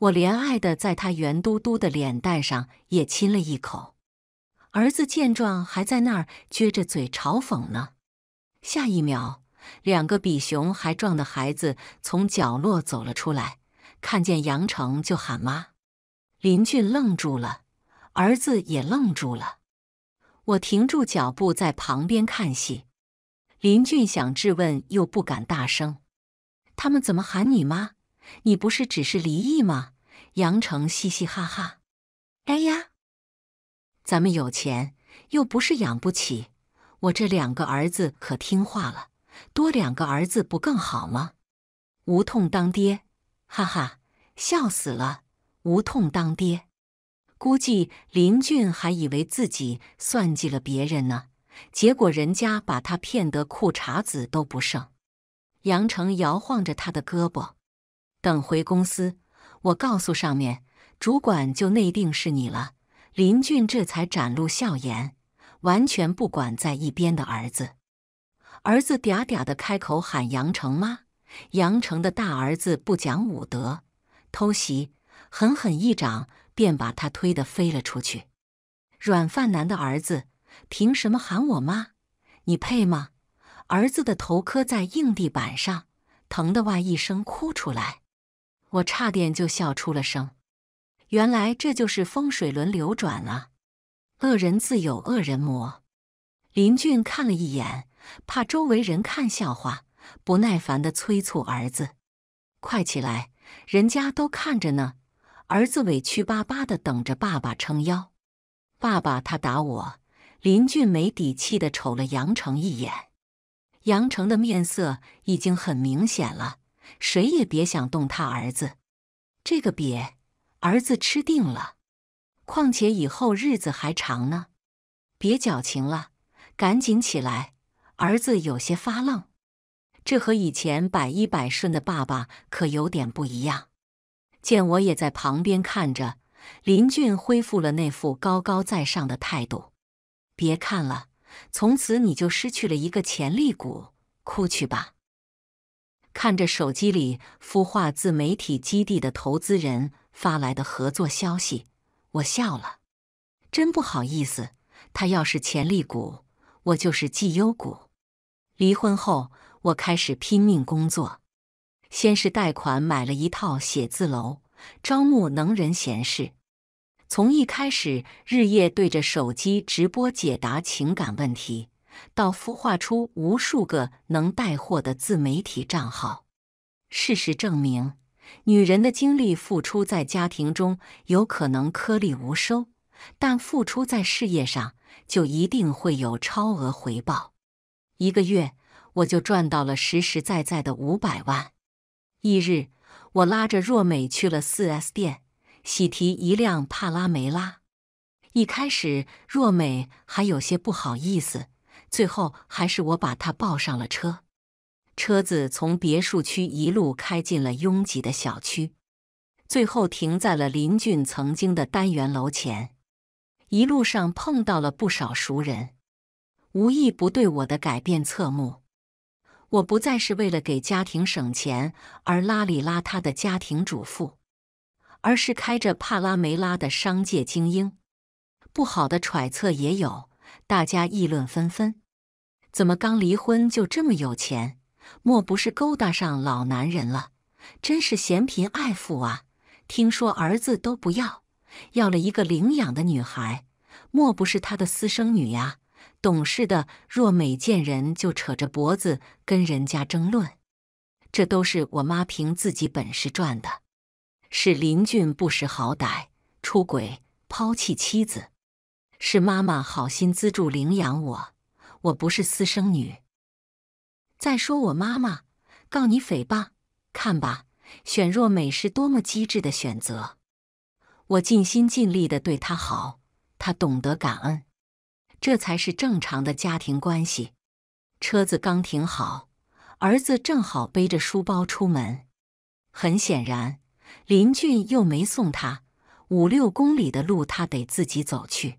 我怜爱的在他圆嘟嘟的脸蛋上也亲了一口。儿子见状，还在那儿撅着嘴嘲讽呢。下一秒，两个比熊还壮的孩子从角落走了出来，看见杨成就喊妈。林俊愣住了，儿子也愣住了。我停住脚步，在旁边看戏。林俊想质问，又不敢大声。他们怎么喊你妈？你不是只是离异吗？杨成嘻嘻哈哈。哎呀！咱们有钱，又不是养不起。我这两个儿子可听话了，多两个儿子不更好吗？无痛当爹，哈哈，笑死了！无痛当爹，估计林俊还以为自己算计了别人呢，结果人家把他骗得裤衩子都不剩。杨成摇晃着他的胳膊，等回公司，我告诉上面，主管就内定是你了。林俊这才展露笑颜，完全不管在一边的儿子。儿子嗲嗲的开口喊：“杨成妈！”杨成的大儿子不讲武德，偷袭，狠狠一掌便把他推得飞了出去。软饭男的儿子凭什么喊我妈？你配吗？儿子的头磕在硬地板上，疼得哇一声哭出来。我差点就笑出了声。原来这就是风水轮流转了，恶人自有恶人磨。林俊看了一眼，怕周围人看笑话，不耐烦地催促儿子：“快起来，人家都看着呢。”儿子委屈巴巴地等着爸爸撑腰。爸爸他打我，林俊没底气地瞅了杨成一眼。杨成的面色已经很明显了，谁也别想动他儿子。这个瘪！儿子吃定了，况且以后日子还长呢，别矫情了，赶紧起来！儿子有些发愣，这和以前百依百顺的爸爸可有点不一样。见我也在旁边看着，林俊恢复了那副高高在上的态度。别看了，从此你就失去了一个潜力股，哭去吧！看着手机里孵化自媒体基地的投资人。发来的合作消息，我笑了。真不好意思，他要是潜力股，我就是绩优股。离婚后，我开始拼命工作，先是贷款买了一套写字楼，招募能人贤士。从一开始日夜对着手机直播解答情感问题，到孵化出无数个能带货的自媒体账号。事实证明。女人的精力付出在家庭中有可能颗粒无收，但付出在事业上就一定会有超额回报。一个月我就赚到了实实在在的五百万。翌日，我拉着若美去了四 S 店，喜提一辆帕拉梅拉。一开始若美还有些不好意思，最后还是我把她抱上了车。车子从别墅区一路开进了拥挤的小区，最后停在了林俊曾经的单元楼前。一路上碰到了不少熟人，无一不对我的改变侧目。我不再是为了给家庭省钱而邋里邋遢的家庭主妇，而是开着帕拉梅拉的商界精英。不好的揣测也有，大家议论纷纷：怎么刚离婚就这么有钱？莫不是勾搭上老男人了？真是嫌贫爱富啊！听说儿子都不要，要了一个领养的女孩，莫不是他的私生女呀？懂事的若没见人就扯着脖子跟人家争论，这都是我妈凭自己本事赚的。是林俊不识好歹，出轨抛弃妻子；是妈妈好心资助领养我，我不是私生女。再说我妈妈告你诽谤，看吧，选若美是多么机智的选择。我尽心尽力的对她好，她懂得感恩，这才是正常的家庭关系。车子刚停好，儿子正好背着书包出门。很显然，林俊又没送他五六公里的路，他得自己走去。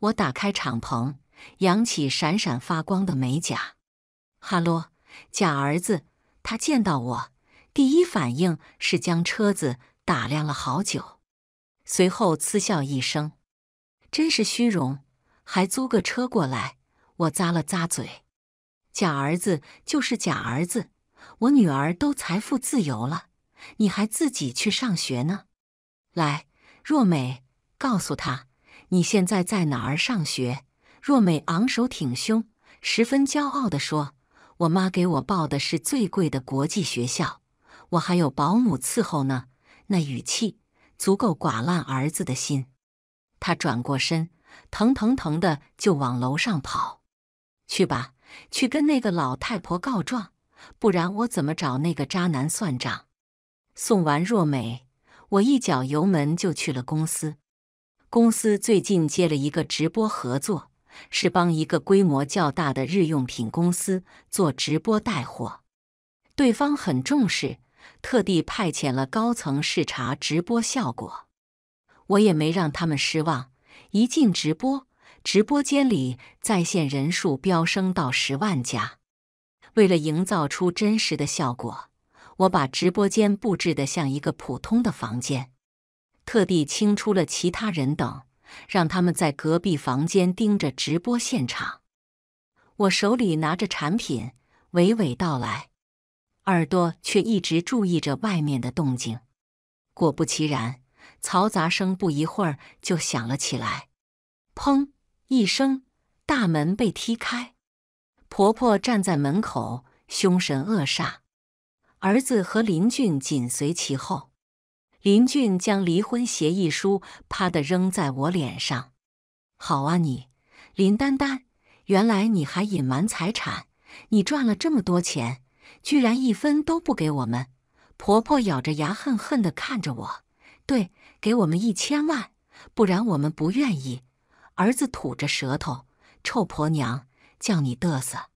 我打开敞篷，扬起闪闪发光的美甲。哈喽，假儿子，他见到我第一反应是将车子打量了好久，随后嗤笑一声：“真是虚荣，还租个车过来。”我咂了咂嘴：“假儿子就是假儿子，我女儿都财富自由了，你还自己去上学呢。”来，若美，告诉他你现在在哪儿上学。若美昂首挺胸，十分骄傲地说。我妈给我报的是最贵的国际学校，我还有保姆伺候呢。那语气足够刮烂儿子的心。他转过身，疼疼疼的就往楼上跑。去吧，去跟那个老太婆告状，不然我怎么找那个渣男算账？送完若美，我一脚油门就去了公司。公司最近接了一个直播合作。是帮一个规模较大的日用品公司做直播带货，对方很重视，特地派遣了高层视察直播效果。我也没让他们失望，一进直播，直播间里在线人数飙升到十万加。为了营造出真实的效果，我把直播间布置的像一个普通的房间，特地清出了其他人等。让他们在隔壁房间盯着直播现场，我手里拿着产品，娓娓道来，耳朵却一直注意着外面的动静。果不其然，嘈杂声不一会儿就响了起来，砰一声，大门被踢开，婆婆站在门口，凶神恶煞，儿子和林俊紧随其后。林俊将离婚协议书啪的扔在我脸上。好啊，你林丹丹，原来你还隐瞒财产！你赚了这么多钱，居然一分都不给我们！婆婆咬着牙，恨恨地看着我。对，给我们一千万，不然我们不愿意。儿子吐着舌头，臭婆娘，叫你嘚瑟！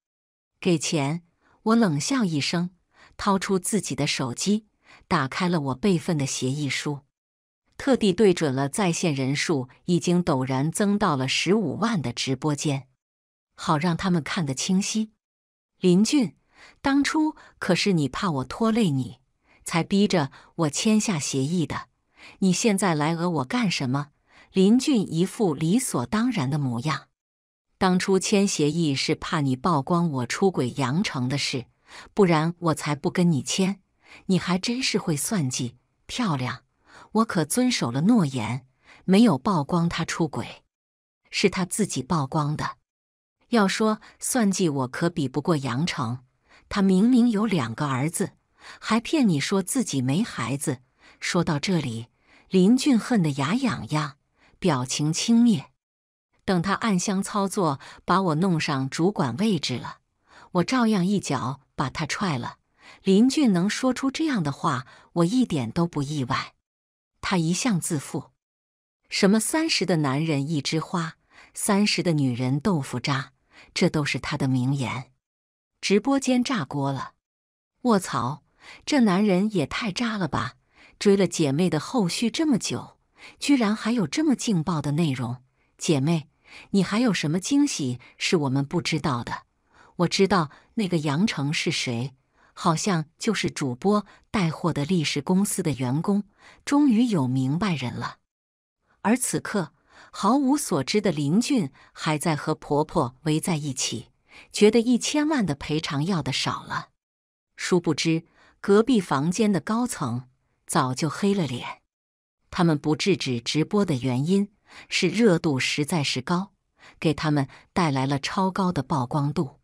给钱！我冷笑一声，掏出自己的手机。打开了我备份的协议书，特地对准了在线人数已经陡然增到了十五万的直播间，好让他们看得清晰。林俊，当初可是你怕我拖累你，才逼着我签下协议的。你现在来讹我干什么？林俊一副理所当然的模样。当初签协议是怕你曝光我出轨杨成的事，不然我才不跟你签。你还真是会算计，漂亮！我可遵守了诺言，没有曝光他出轨，是他自己曝光的。要说算计，我可比不过杨成。他明明有两个儿子，还骗你说自己没孩子。说到这里，林俊恨得牙痒痒，表情轻蔑。等他暗箱操作把我弄上主管位置了，我照样一脚把他踹了。林俊能说出这样的话，我一点都不意外。他一向自负，什么“三十的男人一枝花，三十的女人豆腐渣”，这都是他的名言。直播间炸锅了！卧槽，这男人也太渣了吧！追了姐妹的后续这么久，居然还有这么劲爆的内容。姐妹，你还有什么惊喜是我们不知道的？我知道那个杨成是谁。好像就是主播带货的历史公司的员工，终于有明白人了。而此刻毫无所知的林俊还在和婆婆围在一起，觉得一千万的赔偿要的少了。殊不知，隔壁房间的高层早就黑了脸。他们不制止直播的原因是热度实在是高，给他们带来了超高的曝光度。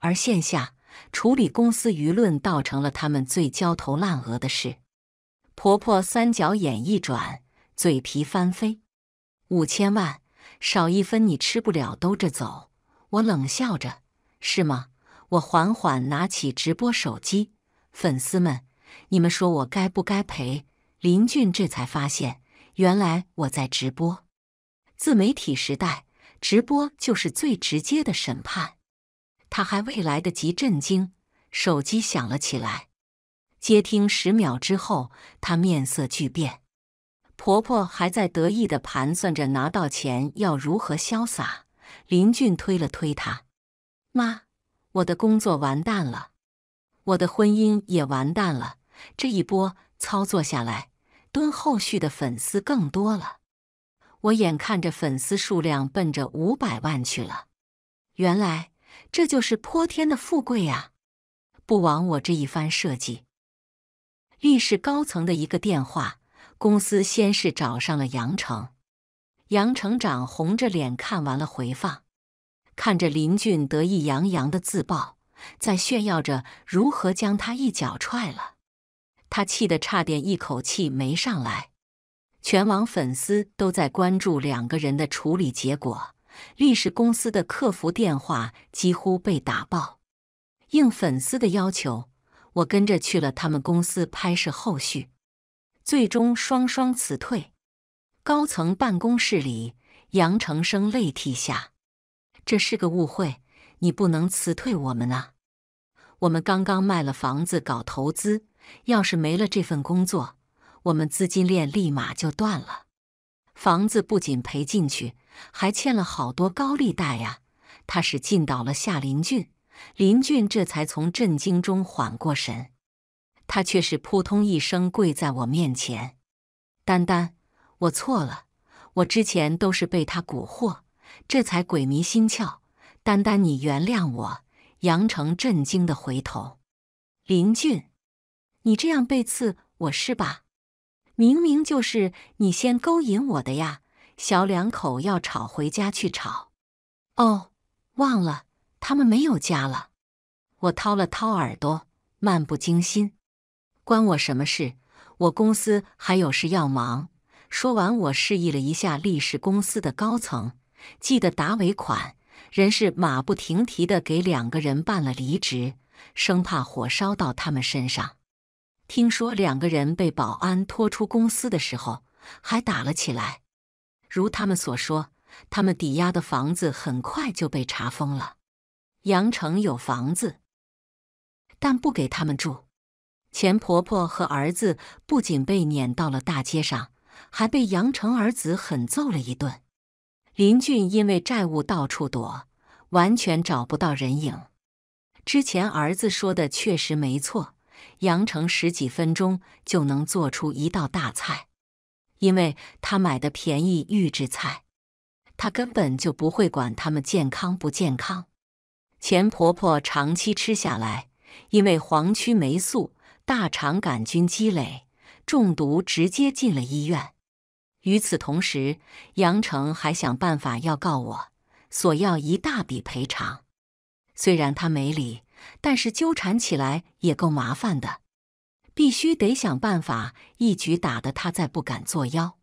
而线下。处理公司舆论倒成了他们最焦头烂额的事。婆婆三角眼一转，嘴皮翻飞：“五千万，少一分你吃不了兜着走。”我冷笑着：“是吗？”我缓缓拿起直播手机，粉丝们，你们说我该不该赔？林俊这才发现，原来我在直播。自媒体时代，直播就是最直接的审判。他还未来得及震惊，手机响了起来。接听十秒之后，他面色巨变。婆婆还在得意的盘算着拿到钱要如何潇洒。林俊推了推他：“妈，我的工作完蛋了，我的婚姻也完蛋了。这一波操作下来，蹲后续的粉丝更多了。我眼看着粉丝数量奔着五百万去了，原来……”这就是泼天的富贵呀，不枉我这一番设计。历史高层的一个电话，公司先是找上了杨成。杨成长红着脸看完了回放，看着林俊得意洋洋的自曝，在炫耀着如何将他一脚踹了。他气得差点一口气没上来。全网粉丝都在关注两个人的处理结果。历史公司的客服电话几乎被打爆。应粉丝的要求，我跟着去了他们公司拍摄后续，最终双双辞退。高层办公室里，杨成生泪涕下：“这是个误会，你不能辞退我们啊！我们刚刚卖了房子搞投资，要是没了这份工作，我们资金链立马就断了，房子不仅赔进去。”还欠了好多高利贷呀！他是进到了夏林俊，林俊这才从震惊中缓过神，他却是扑通一声跪在我面前：“丹丹，我错了，我之前都是被他蛊惑，这才鬼迷心窍。丹丹，你原谅我。”杨成震惊的回头：“林俊，你这样背刺我是吧？明明就是你先勾引我的呀！”小两口要吵，回家去吵。哦，忘了，他们没有家了。我掏了掏耳朵，漫不经心，关我什么事？我公司还有事要忙。说完，我示意了一下力士公司的高层，记得打尾款。人是马不停蹄的给两个人办了离职，生怕火烧到他们身上。听说两个人被保安拖出公司的时候还打了起来。如他们所说，他们抵押的房子很快就被查封了。杨成有房子，但不给他们住。钱婆婆和儿子不仅被撵到了大街上，还被杨成儿子狠揍了一顿。林俊因为债务到处躲，完全找不到人影。之前儿子说的确实没错，杨成十几分钟就能做出一道大菜。因为她买的便宜预制菜，她根本就不会管他们健康不健康。钱婆婆长期吃下来，因为黄曲霉素、大肠杆菌积累中毒，直接进了医院。与此同时，杨成还想办法要告我，索要一大笔赔偿。虽然他没理，但是纠缠起来也够麻烦的。必须得想办法，一举打得他再不敢作妖。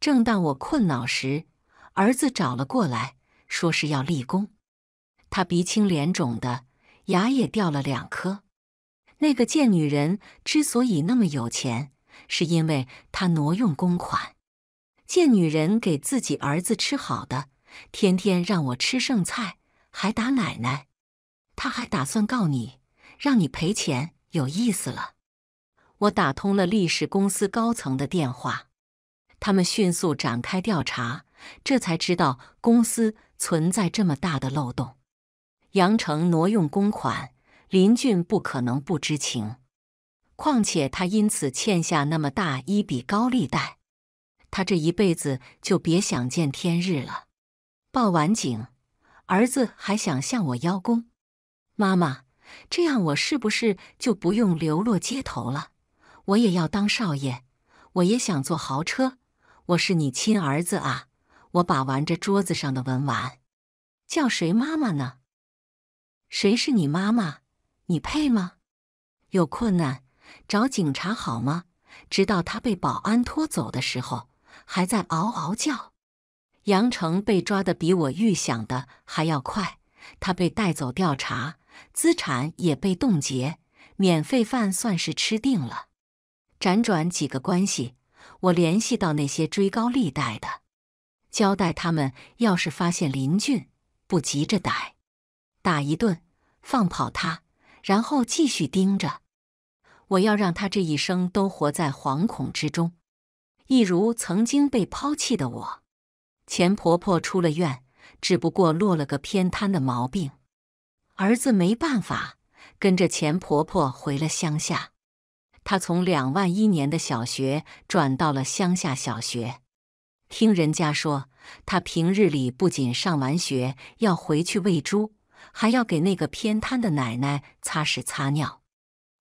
正当我困恼时，儿子找了过来，说是要立功。他鼻青脸肿的，牙也掉了两颗。那个贱女人之所以那么有钱，是因为她挪用公款。贱女人给自己儿子吃好的，天天让我吃剩菜，还打奶奶。她还打算告你，让你赔钱，有意思了。我打通了历氏公司高层的电话，他们迅速展开调查，这才知道公司存在这么大的漏洞。杨成挪用公款，林俊不可能不知情。况且他因此欠下那么大一笔高利贷，他这一辈子就别想见天日了。报完警，儿子还想向我邀功。妈妈，这样我是不是就不用流落街头了？我也要当少爷，我也想坐豪车。我是你亲儿子啊！我把玩着桌子上的文玩，叫谁妈妈呢？谁是你妈妈？你配吗？有困难找警察好吗？直到他被保安拖走的时候，还在嗷嗷叫。杨成被抓得比我预想的还要快，他被带走调查，资产也被冻结，免费饭算是吃定了。辗转几个关系，我联系到那些追高利贷的，交代他们：要是发现林俊，不急着逮，打一顿，放跑他，然后继续盯着。我要让他这一生都活在惶恐之中，一如曾经被抛弃的我。钱婆婆出了院，只不过落了个偏瘫的毛病，儿子没办法，跟着钱婆婆回了乡下。他从两万一年的小学转到了乡下小学。听人家说，他平日里不仅上完学要回去喂猪，还要给那个偏瘫的奶奶擦屎擦尿。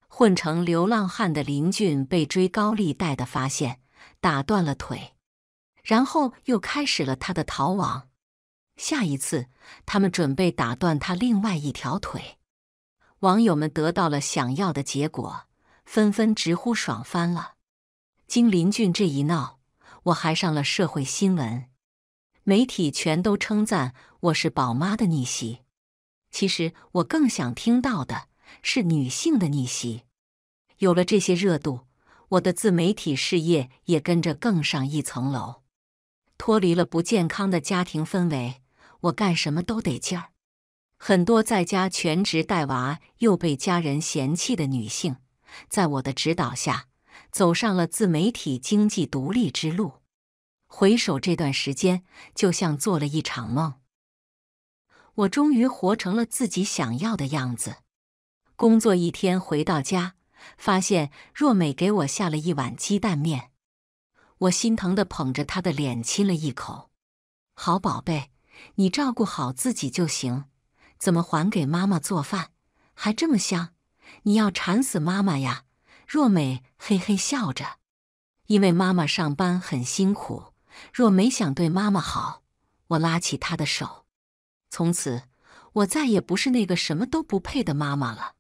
混成流浪汉的林俊被追高利贷的发现，打断了腿，然后又开始了他的逃亡。下一次，他们准备打断他另外一条腿。网友们得到了想要的结果。纷纷直呼爽翻了！经林俊这一闹，我还上了社会新闻，媒体全都称赞我是宝妈的逆袭。其实我更想听到的是女性的逆袭。有了这些热度，我的自媒体事业也跟着更上一层楼。脱离了不健康的家庭氛围，我干什么都得劲儿。很多在家全职带娃又被家人嫌弃的女性。在我的指导下，走上了自媒体经济独立之路。回首这段时间，就像做了一场梦。我终于活成了自己想要的样子。工作一天回到家，发现若美给我下了一碗鸡蛋面。我心疼的捧着她的脸亲了一口：“好宝贝，你照顾好自己就行。怎么还给妈妈做饭？还这么香？”你要馋死妈妈呀，若美嘿嘿笑着。因为妈妈上班很辛苦，若美想对妈妈好。我拉起她的手，从此我再也不是那个什么都不配的妈妈了。